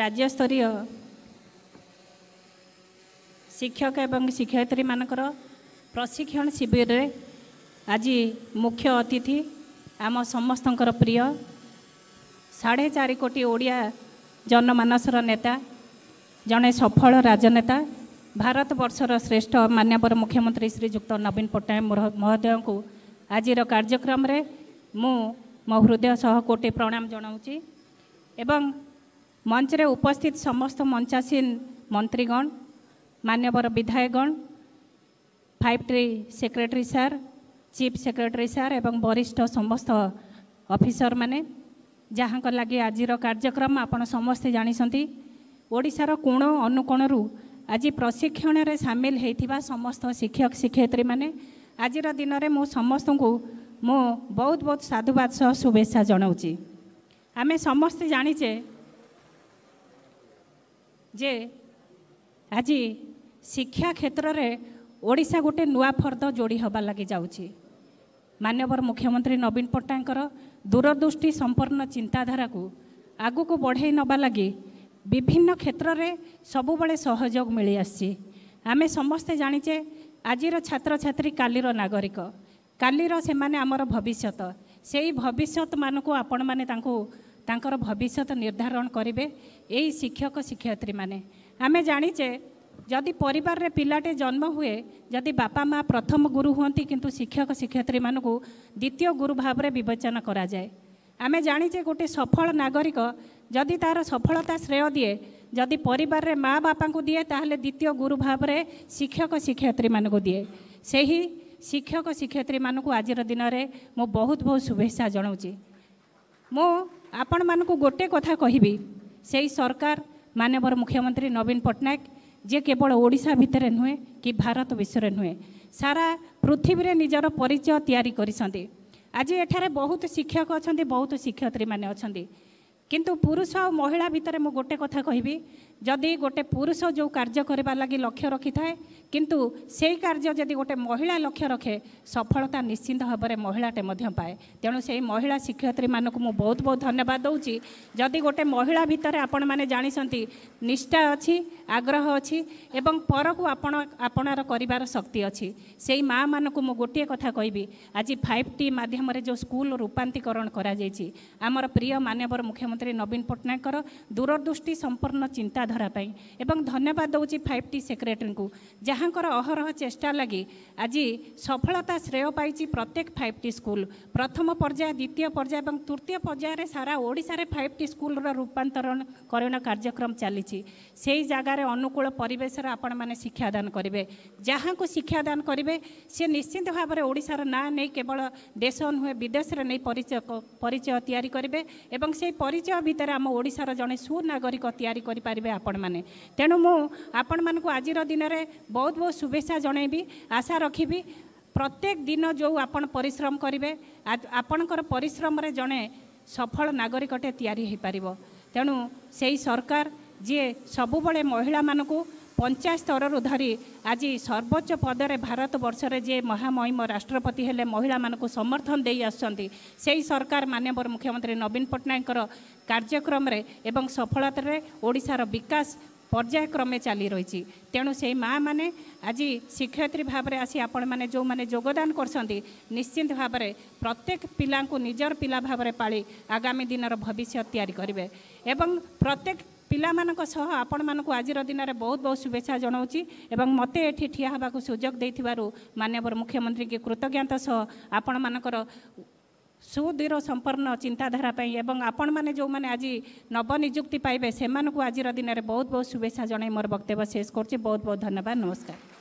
ରାଜ୍ୟସ୍ତରୀୟ ଶିକ୍ଷକ ଏବଂ ଶିକ୍ଷୟିତ୍ରୀମାନଙ୍କର ପ୍ରଶିକ୍ଷଣ ଶିବିରରେ ଆଜି ମୁଖ୍ୟ ଅତିଥି ଆମ ସମସ୍ତଙ୍କର ପ୍ରିୟ ସାଢ଼େ ଚାରି କୋଟି ଓଡ଼ିଆ ଜନମାନସର ନେତା ଜଣେ ସଫଳ ରାଜନେତା ଭାରତବର୍ଷର ଶ୍ରେଷ୍ଠ ମାନ୍ୟବର ମୁଖ୍ୟମନ୍ତ୍ରୀ ଶ୍ରୀଯୁକ୍ତ ନବୀନ ପଟ୍ଟନାୟକ ମହୋଦୟଙ୍କୁ ଆଜିର କାର୍ଯ୍ୟକ୍ରମରେ ମୁଁ ମୋ ହୃଦୟ ସହ କୋଟି ପ୍ରଣାମ ଜଣାଉଛି ଏବଂ ମଞ୍ଚରେ ଉପସ୍ଥିତ ସମସ୍ତ ମଞ୍ଚାସୀନ ମନ୍ତ୍ରୀଗଣ ମାନ୍ୟବର ବିଧାୟକଗଣ five T secretary sir chief secretary sir ଏବଂ ବରିଷ୍ଠ ସମସ୍ତ ଅଫିସରମାନେ ଯାହାଙ୍କ ଲାଗି ଆଜିର କାର୍ଯ୍ୟକ୍ରମ ଆପଣ ସମସ୍ତେ ଜାଣିଛନ୍ତି ଓଡ଼ିଶାର କୋଣ ଅନୁକୋଣରୁ ଆଜି ପ୍ରଶିକ୍ଷଣରେ ସାମିଲ ହୋଇଥିବା ସମସ୍ତ ଶିକ୍ଷକ ଶିକ୍ଷୟିତ୍ରୀମାନେ ଆଜିର ଦିନରେ ମୁଁ ସମସ୍ତଙ୍କୁ ମୁଁ ବହୁତ ବହୁତ ସାଧୁବାଦ ସହ ଶୁଭେଚ୍ଛା ଜଣାଉଛି ଆମେ ସମସ୍ତେ ଜାଣିଛେ ଯେ ଆଜି ଶିକ୍ଷା କ୍ଷେତ୍ରରେ ଓଡ଼ିଶା ଗୋଟିଏ ନୂଆ ଫର୍ଦ୍ଦ ଯୋଡ଼ି ହେବା ଲାଗି ଯାଉଛି ମାନ୍ୟବର ମୁଖ୍ୟମନ୍ତ୍ରୀ ନବୀନ ପଟ୍ଟନାୟକଙ୍କର ଦୂରଦୃଷ୍ଟି ସମ୍ପନ୍ନ ଚିନ୍ତାଧାରାକୁ ଆଗକୁ ବଢ଼େଇ ନେବା ଲାଗି ବିଭିନ୍ନ କ୍ଷେତ୍ରରେ ସବୁବେଳେ ସହଯୋଗ ମିଳିଆସିଛି ଆମେ ସମସ୍ତେ ଜାଣିଛେ ଆଜିର ଛାତ୍ରଛାତ୍ରୀ କାଲିର ନାଗରିକ କାଲିର ସେମାନେ ଆମର ଭବିଷ୍ୟତ ସେଇ ଭବିଷ୍ୟତମାନଙ୍କୁ ଆପଣମାନେ ତାଙ୍କୁ ତାଙ୍କର ଭବିଷ୍ୟତ ନିର୍ଦ୍ଧାରଣ କରିବେ ଏଇ ଶିକ୍ଷକ ଶିକ୍ଷୟତ୍ରୀମାନେ ଆମେ ଜାଣିଛେ ଯଦି ପରିବାରରେ ପିଲାଟେ ଜନ୍ମ ହୁଏ ଯଦି ବାପା ମା' ପ୍ରଥମ ଗୁରୁ ହୁଅନ୍ତି କିନ୍ତୁ ଶିକ୍ଷକ ଶିକ୍ଷୟତ୍ରୀମାନଙ୍କୁ ଦ୍ୱିତୀୟ ଗୁରୁ ଭାବରେ ବିବେଚନା କରାଯାଏ ଆମେ ଜାଣିଛେ ଗୋଟିଏ ସଫଳ ନାଗରିକ ଯଦି ତା'ର ସଫଳତା ଶ୍ରେୟ ଦିଏ ଯଦି ପରିବାରରେ ମା' ବାପାଙ୍କୁ ଦିଏ ତାହେଲେ ଦ୍ୱିତୀୟ ଗୁରୁ ଭାବରେ ଶିକ୍ଷକ ଶିକ୍ଷୟତ୍ରୀମାନଙ୍କୁ ଦିଏ ସେହି ଶିକ୍ଷକ ଶିକ୍ଷୟତ୍ରୀମାନଙ୍କୁ ଆଜିର ଦିନରେ ମୁଁ ବହୁତ ବହୁତ ଶୁଭେଚ୍ଛା ଜଣାଉଛି ମୁଁ ଆପଣମାନଙ୍କୁ ଗୋଟେ କଥା କହିବି ସେଇ ସରକାର ମାନ୍ୟବର ମୁଖ୍ୟମନ୍ତ୍ରୀ ନବୀନ ପଟ୍ଟନାୟକ ଯିଏ କେବଳ ଓଡ଼ିଶା ଭିତରେ ନୁହେଁ କି ଭାରତ ବିଶ୍ୱରେ ନୁହେଁ ସାରା ପୃଥିବୀରେ ନିଜର ପରିଚୟ ତିଆରି କରିଛନ୍ତି ଆଜି ଏଠାରେ ବହୁତ ଶିକ୍ଷକ ଅଛନ୍ତି ବହୁତ ଶିକ୍ଷୟତ୍ରୀମାନେ ଅଛନ୍ତି କିନ୍ତୁ ପୁରୁଷ ଆଉ ମହିଳା ଭିତରେ ମୁଁ ଗୋଟେ କଥା କହିବି ଯଦି ଗୋଟେ ପୁରୁଷ ଯେଉଁ କାର୍ଯ୍ୟ କରିବା ଲାଗି ଲକ୍ଷ୍ୟ ରଖିଥାଏ କିନ୍ତୁ ସେଇ କାର୍ଯ୍ୟ ଯଦି ଗୋଟେ ମହିଳା ଲକ୍ଷ୍ୟ ରଖେ ସଫଳତା ନିଶ୍ଚିନ୍ତ ଭାବରେ ମହିଳାଟେ ମଧ୍ୟ ପାଏ ତେଣୁ ସେଇ ମହିଳା ଶିକ୍ଷୟତ୍ରୀମାନଙ୍କୁ ମୁଁ ବହୁତ ବହୁତ ଧନ୍ୟବାଦ ଦେଉଛି ଯଦି ଗୋଟେ ମହିଳା ଭିତରେ ଆପଣମାନେ ଜାଣିଛନ୍ତି ନିଷ୍ଠା ଅଛି ଆଗ୍ରହ ଅଛି ଏବଂ ପରକୁ ଆପଣ ଆପଣାର କରିବାର ଶକ୍ତି ଅଛି ସେଇ ମାଆମାନଙ୍କୁ ମୁଁ ଗୋଟିଏ କଥା କହିବି ଆଜି ଫାଇଭ୍ ଟି ମାଧ୍ୟମରେ ଯେଉଁ ସ୍କୁଲ ରୂପାନ୍ତିକରଣ କରାଯାଇଛି ଆମର ପ୍ରିୟ ମାନ୍ୟବର ମୁଖ୍ୟମନ୍ତ୍ରୀ ନବୀନ ପଟ୍ଟନାୟକଙ୍କର ଦୂରଦୃଷ୍ଟି ସମ୍ପନ୍ନ ଚିନ୍ତାଧାରା ଧରା ପାଇଁ ଏବଂ ଧନ୍ୟବାଦ ଦେଉଛି ଫାଇଭ୍ ଟି ସେକ୍ରେଟେରୀଙ୍କୁ ଯାହାଙ୍କର ଅହରହ ଚେଷ୍ଟା ଲାଗି ଆଜି ସଫଳତା ଶ୍ରେୟ ପାଇଛି ପ୍ରତ୍ୟେକ ଫାଇଭ୍ ଟି ସ୍କୁଲ ପ୍ରଥମ ପର୍ଯ୍ୟାୟ ଦ୍ୱିତୀୟ ପର୍ଯ୍ୟାୟ ଏବଂ ତୃତୀୟ ପର୍ଯ୍ୟାୟରେ ସାରା ଓଡ଼ିଶାରେ ଫାଇଭ୍ ଟି ସ୍କୁଲର ରୂପାନ୍ତରଣକରଣ କାର୍ଯ୍ୟକ୍ରମ ଚାଲିଛି ସେହି ଜାଗାରେ ଅନୁକୂଳ ପରିବେଶରେ ଆପଣମାନେ ଶିକ୍ଷାଦାନ କରିବେ ଯାହାଙ୍କୁ ଶିକ୍ଷାଦାନ କରିବେ ସେ ନିଶ୍ଚିନ୍ତ ଭାବରେ ଓଡ଼ିଶାର ନାଁ ନେଇ କେବଳ ଦେଶ ନୁହେଁ ବିଦେଶରେ ନେଇ ପରିଚୟ ପରିଚୟ ତିଆରି କରିବେ ଏବଂ ସେହି ପରିଚୟ ଭିତରେ ଆମ ଓଡ଼ିଶାର ଜଣେ ସୁନାଗରିକ ତିଆରି କରିପାରିବେ ଆପଣମାନେ ତେଣୁ ମୁଁ ଆପଣମାନଙ୍କୁ ଆଜିର ଦିନରେ ବହୁତ ବହୁତ ଶୁଭେଚ୍ଛା ଜଣାଇବି ଆଶା ରଖିବି ପ୍ରତ୍ୟେକ ଦିନ ଯେଉଁ ଆପଣ ପରିଶ୍ରମ କରିବେ ଆପଣଙ୍କର ପରିଶ୍ରମରେ ଜଣେ ସଫଳ ନାଗରିକଟେ ତିଆରି ହୋଇପାରିବ ତେଣୁ ସେହି ସରକାର ଯିଏ ସବୁବେଳେ ମହିଳାମାନଙ୍କୁ পঞ্চায়েত স্তরর ধরি আজ সর্বোচ্চ পদরে ভারতবর্ষের যে মহামহিম রাষ্ট্রপতি হলে মহিলা মানুষ সমর্থন দিয়ে আসছেন সেই সরকার মানবর মুখ্যমন্ত্রী নবীন পট্টনাকর কার্যক্রমে এবং সফলতার ওড়শার বিকাশ পর্যায়ক্রমে চালি রয়েছে তেণু সেই মা মানে আজ শিক্ষয়িত্রী ভাবে আসি আপন মানে যে যোগদান করছেন নিশ্চিন্ত ভাবে প্রত্যেক পিলা নিজের পিলা ভাবে পাড়ি আগামী দিনর ভবিষ্যৎ তৈরি করবে এবং প্রত্যেক ପିଲାମାନଙ୍କ ସହ ଆପଣମାନଙ୍କୁ ଆଜିର ଦିନରେ ବହୁତ ବହୁତ ଶୁଭେଚ୍ଛା ଜଣାଉଛି ଏବଂ ମୋତେ ଏଠି ଠିଆ ହେବାକୁ ସୁଯୋଗ ଦେଇଥିବାରୁ ମାନ୍ୟବର ମୁଖ୍ୟମନ୍ତ୍ରୀଙ୍କୁ କୃତଜ୍ଞତା ସହ ଆପଣମାନଙ୍କର ସୁଦୃଢ଼ ସମ୍ପର୍ଣ୍ଣ ଚିନ୍ତାଧାରା ପାଇଁ ଏବଂ ଆପଣମାନେ ଯେଉଁମାନେ ଆଜି ନବନିଯୁକ୍ତି ପାଇବେ ସେମାନଙ୍କୁ ଆଜିର ଦିନରେ ବହୁତ ବହୁତ ଶୁଭେଚ୍ଛା ଜଣାଇ ମୋର ବକ୍ତବ୍ୟ ଶେଷ କରୁଛି ବହୁତ ବହୁତ ଧନ୍ୟବାଦ ନମସ୍କାର